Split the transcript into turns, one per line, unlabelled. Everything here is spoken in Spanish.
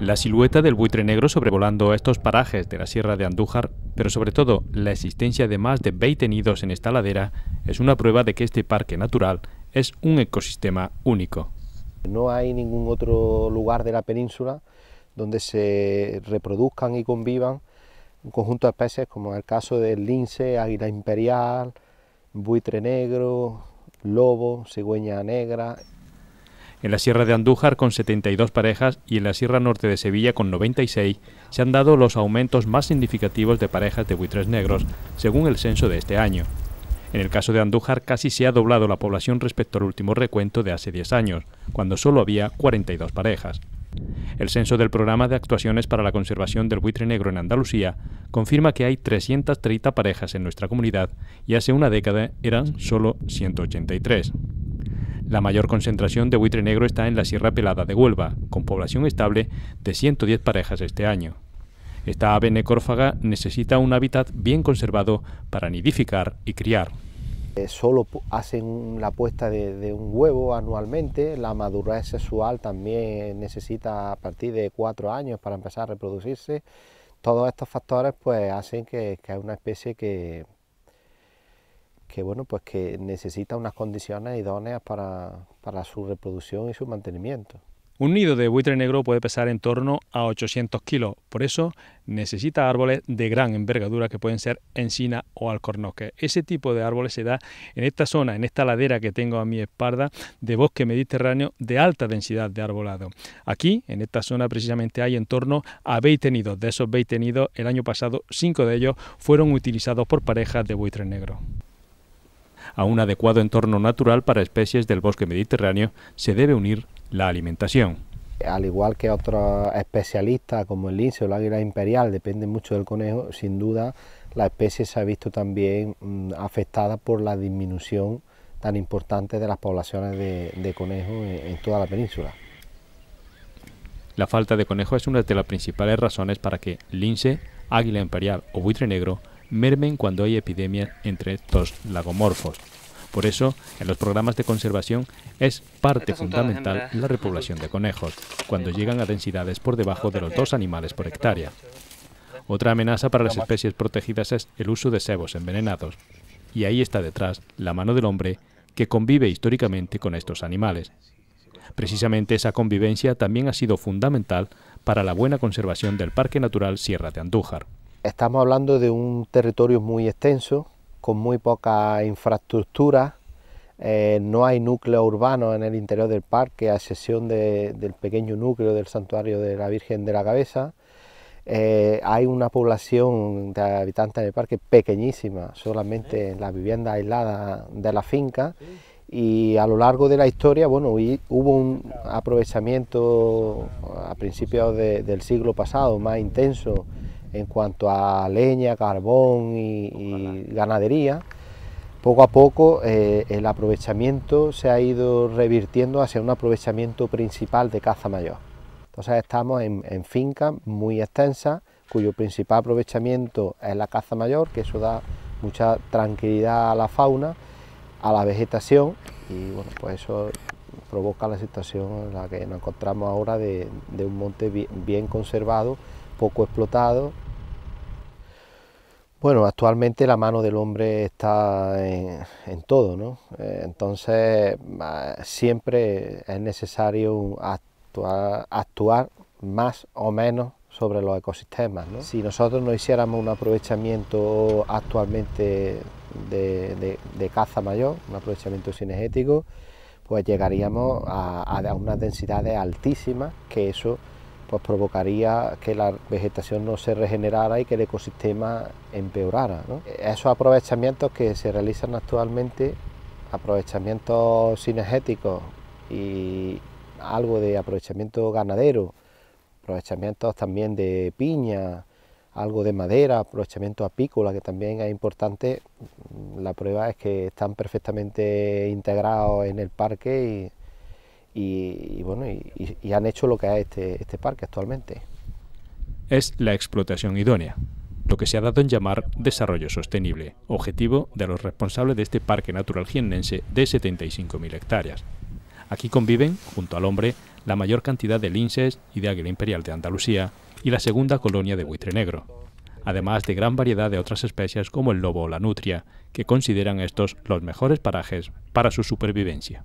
La silueta del buitre negro sobrevolando estos parajes de la Sierra de Andújar, pero sobre todo la existencia de más de 20 nidos en esta ladera, es una prueba de que este parque natural es un ecosistema único.
No hay ningún otro lugar de la península donde se reproduzcan y convivan un conjunto de especies como en el caso del lince, águila imperial, buitre negro, lobo, cigüeña negra.
En la Sierra de Andújar con 72 parejas y en la Sierra Norte de Sevilla con 96 se han dado los aumentos más significativos de parejas de buitres negros según el censo de este año. En el caso de Andújar casi se ha doblado la población respecto al último recuento de hace 10 años, cuando solo había 42 parejas. El censo del Programa de Actuaciones para la Conservación del Buitre Negro en Andalucía confirma que hay 330 parejas en nuestra comunidad y hace una década eran solo 183. La mayor concentración de buitre negro está en la Sierra Pelada de Huelva, con población estable de 110 parejas este año. Esta ave necrófaga necesita un hábitat bien conservado para nidificar y criar.
Eh, solo hacen la puesta de, un huevo anualmente, la madurez sexual también necesita a partir de cuatro años para empezar a reproducirse. Todos estos factores pues hacen que, que es una especie que, que bueno, pues que necesita unas condiciones idóneas para, su reproducción y su mantenimiento.
Un nido de buitre negro puede pesar en torno a 800 kilos, por eso necesita árboles de gran envergadura que pueden ser encina o alcornoque... Ese tipo de árboles se da en esta zona, en esta ladera que tengo a mi espalda, de bosque mediterráneo de alta densidad de arbolado. Aquí, en esta zona, precisamente hay en torno a 20 nidos. De esos 20 nidos, el año pasado, 5 de ellos fueron utilizados por parejas de buitre negro a un adecuado entorno natural para especies del bosque mediterráneo se debe unir la alimentación.
Al igual que otros especialistas como el lince o el águila imperial, depende mucho del conejo, sin duda la especie se ha visto también mm, afectada por la disminución tan importante de las poblaciones de, conejo conejos en, toda la península.
La falta de conejo es una de las principales razones para que lince, águila imperial o buitre negro mermen cuando hay epidemias entre estos lagomorfos. Por eso, en los programas de conservación es parte fundamental la repoblación de conejos, cuando llegan a densidades por debajo de los dos animales por hectárea. Otra amenaza para las especies protegidas es el uso de cebos envenenados. Y ahí está detrás la mano del hombre que convive históricamente con estos animales. Precisamente esa convivencia también ha sido fundamental para la buena conservación del Parque Natural Sierra de Andújar.
Estamos hablando de un territorio muy extenso, con muy poca infraestructura, eh, no hay núcleo urbano en el interior del parque, a excepción del pequeño núcleo del santuario de la Virgen de la Cabeza. Eh, hay una población de habitantes del parque pequeñísima, solamente en las viviendas aisladas de la finca. Y a lo largo de la historia, bueno, hubo un aprovechamiento a principios del siglo pasado más intenso en cuanto a leña, carbón y, ganadería, poco a poco eh, el aprovechamiento se ha ido revirtiendo hacia un aprovechamiento principal de caza mayor. Entonces estamos en, en fincas muy extensas cuyo principal aprovechamiento es la caza mayor, que eso da mucha tranquilidad a la fauna, a la vegetación y bueno, pues eso provoca la situación en la que nos encontramos ahora de, un monte bien conservado poco explotado. Bueno, actualmente la mano del hombre está en, todo, eh, Entonces siempre es necesario actuar, más o menos sobre los ecosistemas. Si nosotros no hiciéramos un aprovechamiento actualmente de, caza mayor, un aprovechamiento cinegético, pues llegaríamos a, a unas densidades altísimas que eso pues provocaría que la vegetación no se regenerara y que el ecosistema empeorara. ¿no? Esos aprovechamientos que se realizan actualmente, aprovechamientos sinergéticos y algo de aprovechamiento ganadero, aprovechamientos también de piña, algo de madera, aprovechamiento apícola, que también es importante. La prueba es que están perfectamente integrados en el parque y, bueno, y, han hecho lo que es este, este parque actualmente.
Es la explotación idónea, lo que se ha dado en llamar desarrollo sostenible, objetivo de los responsables de este parque natural jiennense de 75.000 hectáreas. Aquí conviven, junto al hombre, la mayor cantidad de linces y de águila imperial de Andalucía y la segunda colonia de buitre negro, además de gran variedad de otras especies como el lobo o la nutria, que consideran estos los mejores parajes para su supervivencia.